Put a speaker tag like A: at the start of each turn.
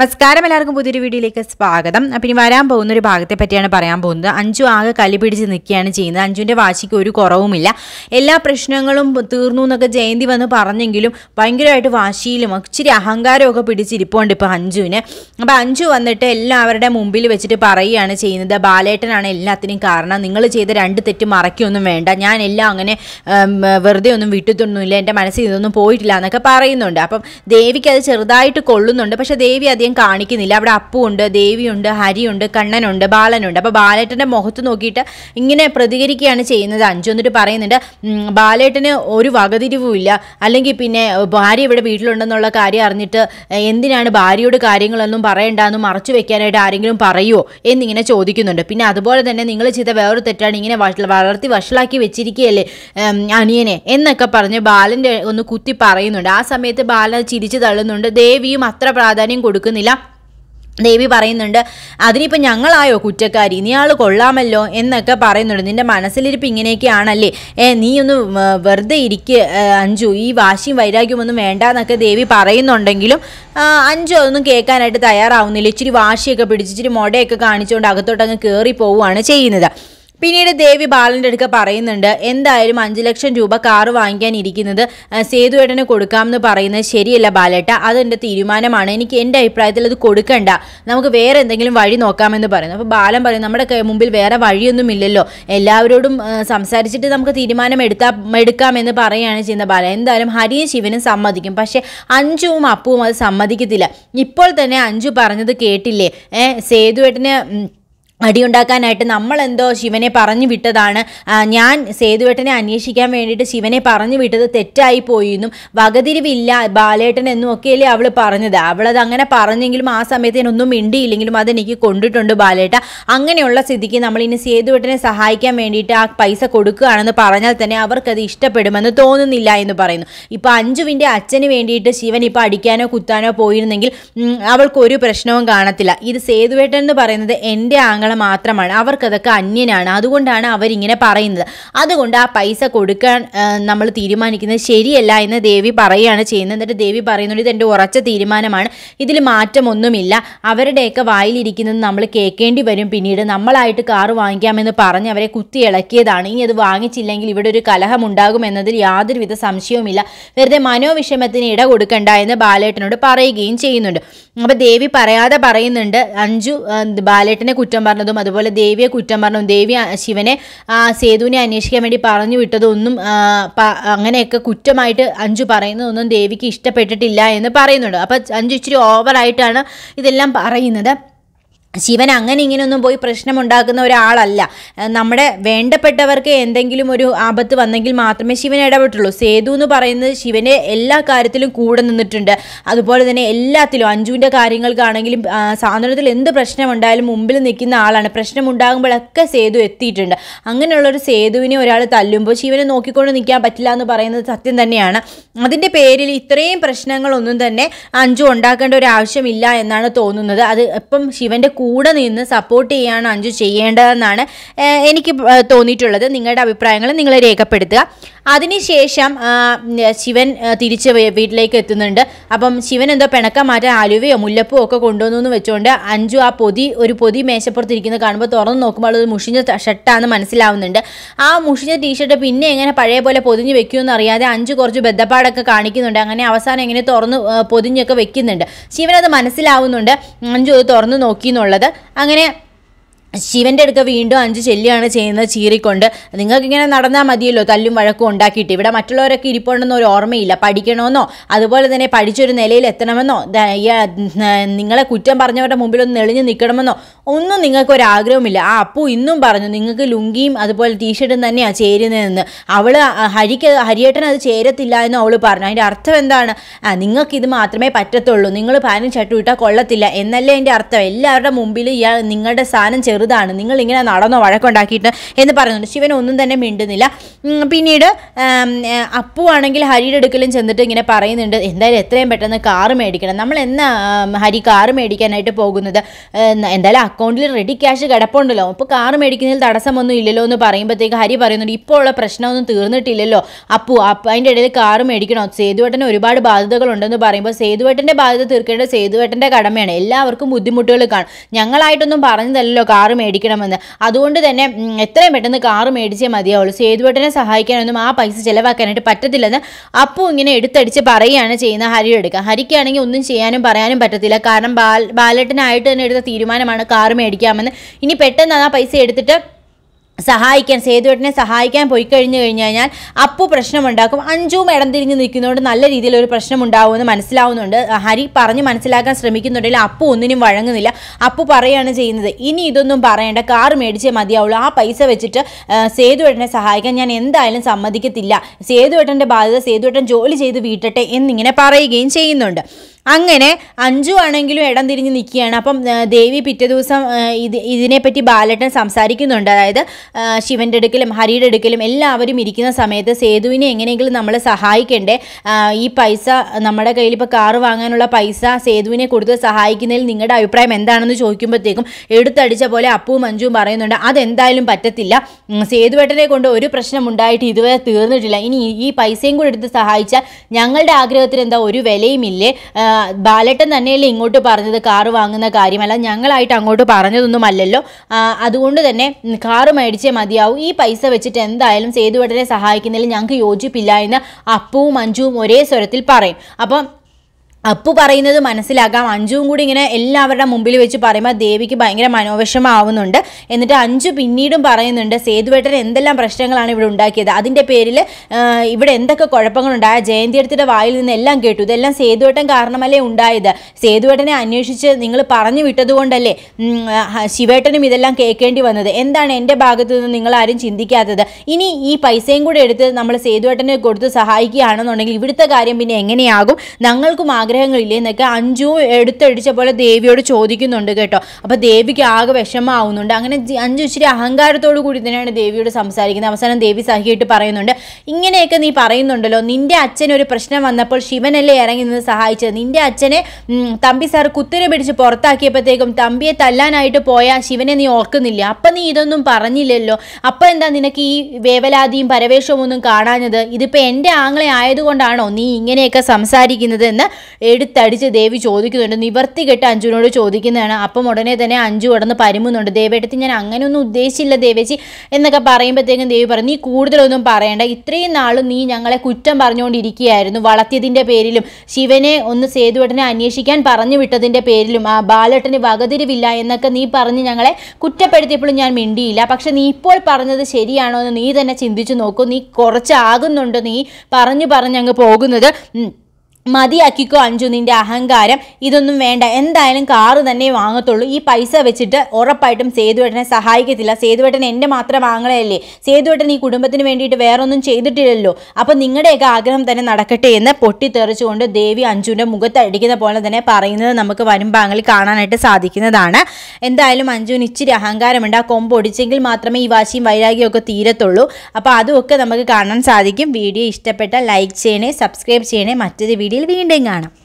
A: നമസ്കാരം എല്ലാവർക്കും പുതിയൊരു വീഡിയോയിലേക്ക് സ്വാഗതം അപ്പം ഇനി വരാൻ പോകുന്ന ഒരു ഭാഗത്തെ പറ്റിയാണ് പറയാൻ പോകുന്നത് അഞ്ചു ആകെ കലി പിടിച്ച് നിൽക്കുകയാണ് ചെയ്യുന്നത് അഞ്ചുവിൻ്റെ വാശിക്ക് ഒരു കുറവുമില്ല എല്ലാ പ്രശ്നങ്ങളും തീർന്നു എന്നൊക്കെ ജയന്തി വന്ന് പറഞ്ഞെങ്കിലും ഭയങ്കരമായിട്ട് വാശിയിലും ഒച്ചിരി അഹങ്കാരമൊക്കെ പിടിച്ചിരിപ്പുണ്ട് ഇപ്പോൾ അഞ്ചുവിന് അപ്പോൾ അഞ്ചു വന്നിട്ട് എല്ലാവരുടെ മുമ്പിൽ വെച്ചിട്ട് പറയുകയാണ് ചെയ്യുന്നത് ബാലേട്ടനാണ് എല്ലാത്തിനും കാരണം നിങ്ങൾ ചെയ്ത രണ്ട് തെറ്റ് മറക്കൊന്നും വേണ്ട ഞാൻ എല്ലാം അങ്ങനെ വെറുതെ ഒന്നും വിട്ടിട്ടൊന്നുമില്ല എൻ്റെ മനസ്സിൽ ഇതൊന്നും പോയിട്ടില്ല എന്നൊക്കെ പറയുന്നുണ്ട് അപ്പം ദേവിക്ക് അത് ചെറുതായിട്ട് കൊള്ളുന്നുണ്ട് പക്ഷേ ദേവി അത് ആദ്യം കാണിക്കുന്നില്ല അവിടെ അപ്പുണ്ട് ദേവിയുണ്ട് ഹരിയുണ്ട് കണ്ണനുണ്ട് ബാലനുണ്ട് അപ്പോൾ ബാലേട്ടൻ്റെ മുഖത്ത് നോക്കിയിട്ട് ഇങ്ങനെ പ്രതികരിക്കുകയാണ് ചെയ്യുന്നത് അഞ്ചു എന്നിട്ട് പറയുന്നുണ്ട് ബാലേട്ടന് ഒരു വകതിരിവുമില്ല അല്ലെങ്കിൽ പിന്നെ ഭാര്യ ഇവിടെ വീട്ടിലുണ്ടെന്നുള്ള കാര്യം അറിഞ്ഞിട്ട് എന്തിനാണ് ഭാര്യയോട് കാര്യങ്ങളൊന്നും പറയണ്ടെന്ന് മറച്ചു വെക്കാനായിട്ട് ആരെങ്കിലും പറയുമോ എന്നിങ്ങനെ ചോദിക്കുന്നുണ്ട് പിന്നെ അതുപോലെ തന്നെ നിങ്ങൾ ചെയ്ത വേറൊരു തെറ്റാണ് ഇങ്ങനെ വളർത്തി വഷളാക്കി വെച്ചിരിക്കുകയല്ലേ അനിയനെ എന്നൊക്കെ പറഞ്ഞ് ബാലൻ്റെ ഒന്ന് കുത്തി പറയുന്നുണ്ട് ആ സമയത്ത് ബാലൻ ചിരിച്ചു തള്ളുന്നുണ്ട് ദേവിയും അത്ര പ്രാധാന്യം കൊടുക്കുന്നു നിൽക്കുന്നില്ല ദേവി പറയുന്നുണ്ട് അതിനിപ്പോൾ ഞങ്ങളായോ കുറ്റക്കാരി നീ ആൾ കൊള്ളാമല്ലോ എന്നൊക്കെ പറയുന്നുണ്ട് നിന്റെ മനസ്സിലിരിപ്പ് ഇങ്ങനെയൊക്കെയാണല്ലേ ഏ നീ ഒന്ന് വെറുതെ ഇരിക്കുക അഞ്ചു ഈ വാശിയും വൈരാഗ്യമൊന്നും വേണ്ട എന്നൊക്കെ ദേവി പറയുന്നുണ്ടെങ്കിലും അഞ്ചു അതൊന്നും കേൾക്കാനായിട്ട് തയ്യാറാവുന്നില്ല ഇച്ചിരി വാശിയൊക്കെ പിടിച്ച് ഇച്ചിരി മുടയൊക്കെ കാണിച്ചുകൊണ്ട് അകത്തോട്ടങ്ങ് കയറി പോവുകയാണ് ചെയ്യുന്നത് പിന്നീട് ദേവി ബാലന്റെ അടുക്ക പറയുന്നുണ്ട് എന്തായാലും അഞ്ചു ലക്ഷം രൂപ കാറ് വാങ്ങിക്കാൻ ഇരിക്കുന്നത് സേതുവേട്ടന് കൊടുക്കാമെന്ന് പറയുന്നത് ശരിയല്ല ബാലേട്ട അതെന്റെ തീരുമാനമാണ് എനിക്ക് എൻ്റെ അഭിപ്രായത്തിൽ അത് കൊടുക്കണ്ട നമുക്ക് വേറെ എന്തെങ്കിലും വഴി നോക്കാമെന്ന് പറയുന്നു അപ്പോൾ ബാലൻ പറയും നമ്മുടെ മുമ്പിൽ വേറെ വഴിയൊന്നും ഇല്ലല്ലോ എല്ലാവരോടും സംസാരിച്ചിട്ട് നമുക്ക് തീരുമാനം എടുത്താ എടുക്കാമെന്ന് പറയുകയാണ് ചെയ്യുന്ന ബാലൻ എന്തായാലും ഹരിയും ശിവനും സമ്മതിക്കും പക്ഷേ അഞ്ചുവും അപ്പുവും അത് സമ്മതിക്കത്തില്ല ഇപ്പോൾ തന്നെ അഞ്ചു പറഞ്ഞത് കേട്ടില്ലേ ഏഹ് സേതുവേട്ടന് അടിയുണ്ടാക്കാനായിട്ട് നമ്മളെന്തോ ശിവനെ പറഞ്ഞു വിട്ടതാണ് ഞാൻ സേതുവേട്ടനെ അന്വേഷിക്കാൻ വേണ്ടിയിട്ട് ശിവനെ പറഞ്ഞു വിട്ടത് തെറ്റായി പോയിന്നും വകതിരിവില്ല ബാലേട്ടൻ എന്നും ഒക്കെയല്ലേ അവൾ പറഞ്ഞത് അവളത് അങ്ങനെ പറഞ്ഞെങ്കിലും ആ സമയത്ത് ഞാനൊന്നും മിണ്ടിയില്ലെങ്കിലും അതെനിക്ക് കൊണ്ടിട്ടുണ്ട് ബാലേട്ട അങ്ങനെയുള്ള സ്ഥിതിക്ക് നമ്മൾ ഇനി സേതുവേട്ടനെ സഹായിക്കാൻ വേണ്ടിയിട്ട് ആ പൈസ കൊടുക്കുകയാണെന്ന് പറഞ്ഞാൽ തന്നെ അവർക്കത് ഇഷ്ടപ്പെടുമെന്ന് തോന്നുന്നില്ല എന്ന് പറയുന്നു ഇപ്പോൾ അഞ്ജുവിൻ്റെ അച്ഛന് വേണ്ടിയിട്ട് ശിവൻ ഇപ്പോൾ അടിക്കാനോ കുത്താനോ പോയിരുന്നെങ്കിൽ അവൾക്കൊരു പ്രശ്നവും കാണത്തില്ല ഇത് സേതുവേട്ടൻ എന്ന് പറയുന്നത് എൻ്റെ ആങ്ങളം മാത്രമാണ് അവർക്കതൊക്കെ അന്യനാണ് അതുകൊണ്ടാണ് അവരിങ്ങനെ പറയുന്നത് അതുകൊണ്ട് ആ പൈസ കൊടുക്കാൻ നമ്മൾ തീരുമാനിക്കുന്നത് ശരിയല്ല എന്ന് ദേവി പറയുകയാണ് ചെയ്യുന്നത് എന്നിട്ട് ദേവി പറയുന്നുണ്ട് ഇതെൻ്റെ ഉറച്ച തീരുമാനമാണ് ഇതിൽ മാറ്റമൊന്നുമില്ല അവരുടെയൊക്കെ വായിലിരിക്കുന്നത് നമ്മൾ കേൾക്കേണ്ടി വരും പിന്നീട് നമ്മളായിട്ട് കാറ് വാങ്ങിക്കാമെന്ന് പറഞ്ഞ് അവരെ കുത്തി ഇളക്കിയതാണ് ഇനി അത് വാങ്ങിച്ചില്ലെങ്കിൽ ഇവിടെ ഒരു കലഹം ഉണ്ടാകുമെന്നതിൽ യാതൊരുവിധ സംശയവുമില്ല വെറുതെ മനോവിഷമത്തിന് ഇട കൊടുക്കണ്ട എന്ന് ബാലേട്ടനോട് പറയുകയും ചെയ്യുന്നുണ്ട് അപ്പോൾ ദേവി പറയാതെ പറയുന്നുണ്ട് അഞ്ചു ബാലേട്ടനെ കുറ്റം പറഞ്ഞതും അതുപോലെ ദേവിയെ കുറ്റം പറഞ്ഞതും ദേവി ശിവനെ സേതുവിനെ അന്വേഷിക്കാൻ വേണ്ടി പറഞ്ഞു വിട്ടതും ഒന്നും അങ്ങനെയൊക്കെ കുറ്റമായിട്ട് അഞ്ചു പറയുന്നതൊന്നും ദേവിക്ക് ഇഷ്ടപ്പെട്ടിട്ടില്ല എന്ന് പറയുന്നുണ്ട് അപ്പം അഞ്ചു ഇച്ചിരി ഓവറായിട്ടാണ് ഇതെല്ലാം പറയുന്നത് ശിവൻ അങ്ങനെ ഇങ്ങനെയൊന്നും പോയി പ്രശ്നമുണ്ടാക്കുന്ന ഒരാളല്ല നമ്മുടെ വേണ്ടപ്പെട്ടവർക്ക് എന്തെങ്കിലും ഒരു ആപത്ത് വന്നെങ്കിൽ മാത്രമേ ശിവൻ ഇടപെട്ടുള്ളൂ സേതു എന്ന് പറയുന്നത് ശിവനെ എല്ലാ കാര്യത്തിലും കൂടെ നിന്നിട്ടുണ്ട് അതുപോലെ തന്നെ എല്ലാത്തിലും അഞ്ജുവിൻ്റെ കാര്യങ്ങൾക്കാണെങ്കിലും സാന്ത്വനത്തിൽ എന്ത് പ്രശ്നമുണ്ടായാലും മുമ്പിൽ നിൽക്കുന്ന ആളാണ് പ്രശ്നമുണ്ടാകുമ്പോഴൊക്കെ സേതു എത്തിയിട്ടുണ്ട് അങ്ങനെയുള്ളൊരു സേതുവിനെ ഒരാൾ തല്ലുമ്പോൾ ശിവനെ നോക്കിക്കൊണ്ട് നിൽക്കാൻ പറ്റില്ല എന്ന് പറയുന്നത് സത്യം തന്നെയാണ് അതിൻ്റെ പേരിൽ ഇത്രയും പ്രശ്നങ്ങളൊന്നും തന്നെ അഞ്ചു ഉണ്ടാക്കേണ്ട ഒരു ആവശ്യമില്ല എന്നാണ് തോന്നുന്നത് അത് ഇപ്പം ശിവൻ്റെ കൂടെ നിന്ന് സപ്പോർട്ട് ചെയ്യുകയാണ് അഞ്ചു ചെയ്യേണ്ടതെന്നാണ് എനിക്ക് തോന്നിയിട്ടുള്ളത് നിങ്ങളുടെ അഭിപ്രായങ്ങൾ നിങ്ങൾ രേഖപ്പെടുത്തുക അതിനുശേഷം ശിവൻ തിരിച്ച് വീട്ടിലേക്ക് എത്തുന്നുണ്ട് അപ്പം ശിവൻ എന്തോ പിണക്കം മാറ്റാൻ ആലുവയോ മുല്ലപ്പോ ഒക്കെ കൊണ്ടുവന്നു എന്ന് വെച്ചുകൊണ്ട് അഞ്ചു ആ പൊതി ഒരു പൊതി മേശപ്പുറത്തിരിക്കുന്നത് കാണുമ്പോൾ തുറന്ന് നോക്കുമ്പോൾ അത് മുഷിഞ്ഞ ഷർട്ടാണെന്ന് മനസ്സിലാവുന്നുണ്ട് ആ മുഷിഞ്ഞ ടീഷർട്ട് പിന്നെ എങ്ങനെ പഴയ പോലെ പൊതിഞ്ഞ് വെക്കുമെന്ന് അറിയാതെ അഞ്ചു കുറച്ച് ബദ്ധപ്പാടൊക്കെ കാണിക്കുന്നുണ്ട് അങ്ങനെ അവസാനം എങ്ങനെ തുറന്ന് പൊതിഞ്ഞൊക്കെ വെക്കുന്നുണ്ട് അത് മനസ്സിലാവുന്നുണ്ട് അഞ്ചു അത് തുറന്ന് നോക്കി എന്നുള്ളത് എന്നുള്ളത് അങ്ങനെ ശിവൻ്റെ അടുക്ക വീണ്ടും അഞ്ച് ചെല്ലിയാണ് ചെയ്യുന്നത് ചീറിക്കൊണ്ട് നിങ്ങൾക്ക് ഇങ്ങനെ നടന്നാൽ മതിയല്ലോ തല്ലും വഴക്കും ഉണ്ടാക്കിയിട്ട് ഇവിടെ മറ്റുള്ളവരൊക്കെ ഇരിപ്പുണ്ടെന്ന് ഒരു ഓർമ്മയില്ല പഠിക്കണമെന്നോ അതുപോലെ തന്നെ പഠിച്ചൊരു നിലയിൽ എത്തണമെന്നോ നിങ്ങളെ കുറ്റം പറഞ്ഞവരുടെ മുമ്പിൽ ഒന്ന് നെളിഞ്ഞ് നിൽക്കണമെന്നോ ഒന്നും നിങ്ങൾക്കൊരാഗ്രഹമില്ല ആ അപ്പു ഇന്നും പറഞ്ഞു നിങ്ങൾക്ക് ലുങ്കിയും അതുപോലെ ടീഷർട്ടും തന്നെയാണ് ചേരുന്നതെന്ന് അവൾ ഹരിക്ക് ഹരിയേട്ടൻ അത് ചേരത്തില്ല എന്ന് അവൾ പറഞ്ഞു അതിൻ്റെ അർത്ഥം എന്താണ് ആ നിങ്ങൾക്ക് മാത്രമേ പറ്റത്തുള്ളൂ നിങ്ങൾ പാനും ചട്ടു ഇട്ടാൽ കൊള്ളത്തില്ല എന്നല്ലേ എൻ്റെ അർത്ഥം എല്ലാവരുടെ മുമ്പിൽ ഇയാൾ നിങ്ങളുടെ സ്ഥാനം ചെറു ചെറുതാണ് നിങ്ങൾ ഇങ്ങനെ നടന്നോ വഴക്കുണ്ടാക്കിയിട്ട് എന്ന് പറയുന്നുണ്ട് ശിവൻ ഒന്നും തന്നെ മിണ്ടുന്നില്ല പിന്നീട് അപ്പു ആണെങ്കിൽ ഹരിയുടെ അടുക്കലും ചെന്നിട്ട് ഇങ്ങനെ പറയുന്നുണ്ട് എന്തായാലും എത്രയും പെട്ടെന്ന് കാറ് മേടിക്കണം നമ്മൾ എന്നാ ഹരി കാറ് മേടിക്കാനായിട്ട് പോകുന്നത് എന്തായാലും അക്കൗണ്ടിൽ റെഡി ക്യാഷ് കിടപ്പുണ്ടല്ലോ അപ്പോൾ കാറ് മേടിക്കുന്നതിൽ തടസ്സമൊന്നും ഇല്ലല്ലോ എന്ന് പറയുമ്പോഴത്തേക്ക് ഹരി പറയുന്നുണ്ട് ഇപ്പോൾ ഉള്ള പ്രശ്നമൊന്നും തീർന്നിട്ടില്ലല്ലോ അപ്പു അപ്പം അതിൻ്റെ ഇടയിൽ കാറ് മേടിക്കണോ സേതുവേട്ടന് ഒരുപാട് ബാധ്യതകളുണ്ടെന്ന് പറയുമ്പോൾ സേതുവേട്ടൻ്റെ ബാധ്യത തീർക്കേണ്ടത് സേതുവേട്ടൻ്റെ കടമയാണ് എല്ലാവർക്കും ബുദ്ധിമുട്ടുകൾ കാണും ഞങ്ങളായിട്ടൊന്നും പറഞ്ഞതല്ലോ കാറ് മേടിക്കണമെന്ന് അതുകൊണ്ട് തന്നെ എത്രയും പെട്ടെന്ന് കാറ് മേടിച്ചേ മതിയാവുള്ളൂ സേതുവേട്ടനെ സഹായിക്കാനൊന്നും ആ പൈസ ചിലവാക്കാനായിട്ട് പറ്റത്തില്ലെന്ന് അപ്പു ഇങ്ങനെ എടുത്തടിച്ച് പറയുകയാണ് ചെയ്യുന്ന ഹരിയുടെ എടുക്കുക ഹരിക്കാണെങ്കിൽ ഒന്നും ചെയ്യാനും പറയാനും പറ്റത്തില്ല കാരണം ബാൽ ബാലട്ടനായിട്ട് തന്നെ എടുത്ത തീരുമാനമാണ് കാറ് മേടിക്കാമെന്ന് ഇനി പെട്ടെന്ന് ആ പൈസ എടുത്തിട്ട് സഹായിക്കാൻ സേതുവേട്ടനെ സഹായിക്കാൻ പോയി കഴിഞ്ഞു കഴിഞ്ഞു കഴിഞ്ഞാൽ അപ്പു പ്രശ്നമുണ്ടാക്കും അഞ്ചു മേടം തിരിഞ്ഞ് നിൽക്കുന്നതുകൊണ്ട് നല്ല രീതിയിലൊരു പ്രശ്നം ഉണ്ടാവുമെന്ന് മനസ്സിലാവുന്നുണ്ട് ഹരി പറഞ്ഞ് മനസ്സിലാക്കാൻ ശ്രമിക്കുന്നുണ്ടെങ്കിൽ അപ്പു ഒന്നിനും വഴങ്ങുന്നില്ല അപ്പു പറയുകയാണ് ചെയ്യുന്നത് ഇനി ഇതൊന്നും പറയേണ്ട കാർ മേടിച്ചേ മതിയാവുള്ളൂ ആ പൈസ വെച്ചിട്ട് സേതുവേട്ടനെ സഹായിക്കാൻ ഞാൻ എന്തായാലും സമ്മതിക്കത്തില്ല സേതുവേട്ടൻ്റെ ബാധ്യത സേതുവേട്ടൻ ജോലി ചെയ്ത് വീട്ടട്ടെ എന്നിങ്ങനെ പറയുകയും ചെയ്യുന്നുണ്ട് അങ്ങനെ അഞ്ചു ആണെങ്കിലും ഇടം തിരിഞ്ഞ് നിൽക്കുകയാണ് അപ്പം ദേവി പിറ്റേ ദിവസം ഇത് ഇതിനെപ്പറ്റി ബാലട്ടൻ സംസാരിക്കുന്നുണ്ട് അതായത് ശിവൻ്റെ അടുക്കലും ഹരിയുടെ അടുക്കലും എല്ലാവരും ഇരിക്കുന്ന സമയത്ത് സേതുവിനെ എങ്ങനെയെങ്കിലും നമ്മൾ സഹായിക്കണ്ടേ ഈ പൈസ നമ്മുടെ കയ്യിൽ ഇപ്പോൾ കാറ് വാങ്ങാനുള്ള പൈസ സേതുവിനെ കൊടുത്ത് സഹായിക്കുന്നതിൽ നിങ്ങളുടെ അഭിപ്രായം എന്താണെന്ന് ചോദിക്കുമ്പോഴത്തേക്കും എടുത്തടിച്ച പോലെ അപ്പുവും അഞ്ചും പറയുന്നുണ്ട് അതെന്തായാലും പറ്റത്തില്ല സേതുവേട്ടനെ കൊണ്ട് ഒരു പ്രശ്നം ഉണ്ടായിട്ട് ഇതുവരെ തീർന്നിട്ടില്ല ഇനി ഈ പൈസയും കൂടെ എടുത്ത് സഹായിച്ചാൽ ഞങ്ങളുടെ ആഗ്രഹത്തിന് എന്താ ഒരു വിലയുമില്ലേ ബാലട്ടൻ തന്നെയല്ലേ ഇങ്ങോട്ട് പറഞ്ഞത് കാറ് വാങ്ങുന്ന കാര്യമല്ല ഞങ്ങളായിട്ട് അങ്ങോട്ട് പറഞ്ഞതൊന്നും അല്ലല്ലോ അതുകൊണ്ട് തന്നെ കാറ് മേടിച്ചേ മതിയാവും ഈ പൈസ വെച്ചിട്ട് എന്തായാലും സേതുവേട്ടനെ സഹായിക്കുന്നതിൽ ഞങ്ങൾക്ക് യോജിപ്പില്ല എന്ന് അപ്പുവും മഞ്ജുവും ഒരേ സ്വരത്തിൽ പറയും അപ്പം അപ്പു പറയുന്നത് മനസ്സിലാക്കാം അഞ്ചും കൂടി ഇങ്ങനെ എല്ലാവരുടെ മുമ്പിൽ വെച്ച് പറയുമ്പോൾ ദേവിക്ക് ഭയങ്കര മനോവിഷമാവുന്നുണ്ട് എന്നിട്ട് അഞ്ചു പിന്നീടും പറയുന്നുണ്ട് സേതുവേട്ടൻ എന്തെല്ലാം പ്രശ്നങ്ങളാണ് ഇവിടെ ഉണ്ടാക്കിയത് അതിൻ്റെ പേരിൽ ഇവിടെ എന്തൊക്കെ കുഴപ്പങ്ങളുണ്ടായ ജയന്തി വായിൽ നിന്ന് എല്ലാം കേട്ടു ഇതെല്ലാം സേതുവേട്ടൻ കാരണമല്ലേ ഉണ്ടായത് സേതുവേട്ടനെ അന്വേഷിച്ച് നിങ്ങൾ പറഞ്ഞു വിട്ടതുകൊണ്ടല്ലേ ശിവേട്ടനും ഇതെല്ലാം കേൾക്കേണ്ടി വന്നത് എന്താണ് എൻ്റെ ഭാഗത്തു നിന്ന് നിങ്ങൾ ആരും ചിന്തിക്കാത്തത് ഇനി ഈ പൈസയും കൂടെ എടുത്ത് നമ്മൾ സേതുവേട്ടനെ കൊടുത്ത് സഹായിക്കുകയാണെന്നുണ്ടെങ്കിൽ ഇവിടുത്തെ കാര്യം പിന്നെ എങ്ങനെയാകും ഞങ്ങൾക്കും ആഗ്രഹങ്ങളില്ലേ എന്നൊക്കെ അഞ്ചു എടുത്തടിച്ച പോലെ ദേവിയോട് ചോദിക്കുന്നുണ്ട് കേട്ടോ അപ്പോൾ ദേവിക്ക് ആകെ വിഷമാവുന്നുണ്ട് അങ്ങനെ അഞ്ചു ഇച്ചിരി അഹങ്കാരത്തോടു കൂടി തന്നെയാണ് ദേവിയോട് സംസാരിക്കുന്നത് അവസാനം ദേവി സഹിയിട്ട് പറയുന്നുണ്ട് ഇങ്ങനെയൊക്കെ നീ പറയുന്നുണ്ടല്ലോ നിന്റെ അച്ഛൻ ഒരു പ്രശ്നം വന്നപ്പോൾ ശിവനല്ലേ ഇറങ്ങി നിന്ന് സഹായിച്ചത് നിന്റെ അച്ഛനെ തമ്പി സാർ കുത്തിരി പിടിച്ച് പുറത്താക്കിയപ്പോഴത്തേക്കും തമ്പിയെ തല്ലാനായിട്ട് പോയ ശിവനെ നീ ഓർക്കുന്നില്ല അപ്പം നീ ഇതൊന്നും പറഞ്ഞില്ലല്ലോ അപ്പം എന്താ നിനക്ക് ഈ വേവലാതിയും പരവേഷവും ഒന്നും കാണാഞ്ഞത് ഇതിപ്പോൾ എൻ്റെ ആങ്ങളെ ആയതുകൊണ്ടാണോ നീ ഇങ്ങനെയൊക്കെ സംസാരിക്കുന്നത് എന്ന് എടുത്തടിച്ച് ദേവി ചോദിക്കുന്നുണ്ട് കെട്ട് അഞ്ജുവിനോട് ചോദിക്കുന്നതാണ് അപ്പം ഉടനെ തന്നെ അഞ്ജു ഉടന്ന് പരുമുന്നുണ്ട് ദേവേട്ടത്തിൽ ഞാൻ അങ്ങനെയൊന്നും ഉദ്ദേശിച്ചില്ല ദേവേച്ചി എന്നൊക്കെ പറയുമ്പോഴത്തേക്കും ദേവി പറഞ്ഞു നീ കൂടുതലൊന്നും പറയണ്ട ഇത്രയും നാളും നീ ഞങ്ങളെ കുറ്റം പറഞ്ഞുകൊണ്ടിരിക്കുകയായിരുന്നു വളർത്തിയതിൻ്റെ പേരിലും ശിവനെ ഒന്ന് സേതുവേട്ടനെ അന്വേഷിക്കാൻ പറഞ്ഞു വിട്ടതിൻ്റെ പേരിലും ആ ബാലേട്ടന് വകതിരിവില്ല എന്നൊക്കെ നീ പറഞ്ഞ് ഞങ്ങളെ കുറ്റപ്പെടുത്തിയപ്പോഴും ഞാൻ മിണ്ടിയില്ല പക്ഷെ നീ ഇപ്പോൾ പറഞ്ഞത് ശരിയാണോ എന്ന് നീ തന്നെ ചിന്തിച്ചു നോക്കൂ നീ കുറച്ചാകുന്നുണ്ട് നീ പറഞ്ഞു പറഞ്ഞ് അങ്ങ് പോകുന്നത് മതിയാക്കിക്കോ അഞ്ചു നിന്റെ അഹങ്കാരം ഇതൊന്നും വേണ്ട എന്തായാലും കാറ് തന്നെ വാങ്ങത്തുള്ളൂ ഈ പൈസ വെച്ചിട്ട് ഉറപ്പായിട്ടും സേതുവേട്ടനെ സഹായിക്കത്തില്ല സേതുവേട്ടൻ എൻ്റെ മാത്രം വാങ്ങണല്ലേ സേതുവേട്ടൻ ഈ കുടുംബത്തിന് വേണ്ടിയിട്ട് വേറൊന്നും ചെയ്തിട്ടില്ലല്ലോ അപ്പോൾ നിങ്ങളുടെയൊക്കെ ആഗ്രഹം തന്നെ നടക്കട്ടെ എന്ന് പൊട്ടിത്തെറിച്ചുകൊണ്ട് ദേവി അഞ്ജുവിൻ്റെ മുഖത്തടിക്കുന്ന പോലെ തന്നെ പറയുന്നത് നമുക്ക് വരുമ്പാങ്ങളിൽ കാണാനായിട്ട് സാധിക്കുന്നതാണ് എന്തായാലും അഞ്ജുവിന് ഇച്ചിരി അഹങ്കാരമുണ്ട് ആ കൊമ്പൊടിച്ചെങ്കിൽ മാത്രമേ ഈ വാശിയും വൈരാഗ്യമൊക്കെ തീരത്തുള്ളൂ അപ്പോൾ അതുമൊക്കെ നമുക്ക് കാണാൻ സാധിക്കും വീഡിയോ ഇഷ്ടപ്പെട്ടാൽ ലൈക്ക് ചെയ്യണേ സബ്സ്ക്രൈബ് ചെയ്യണേ മറ്റൊരു വീഡിയോ വീഡിയോയിൽ വീണ്ടും കാണാം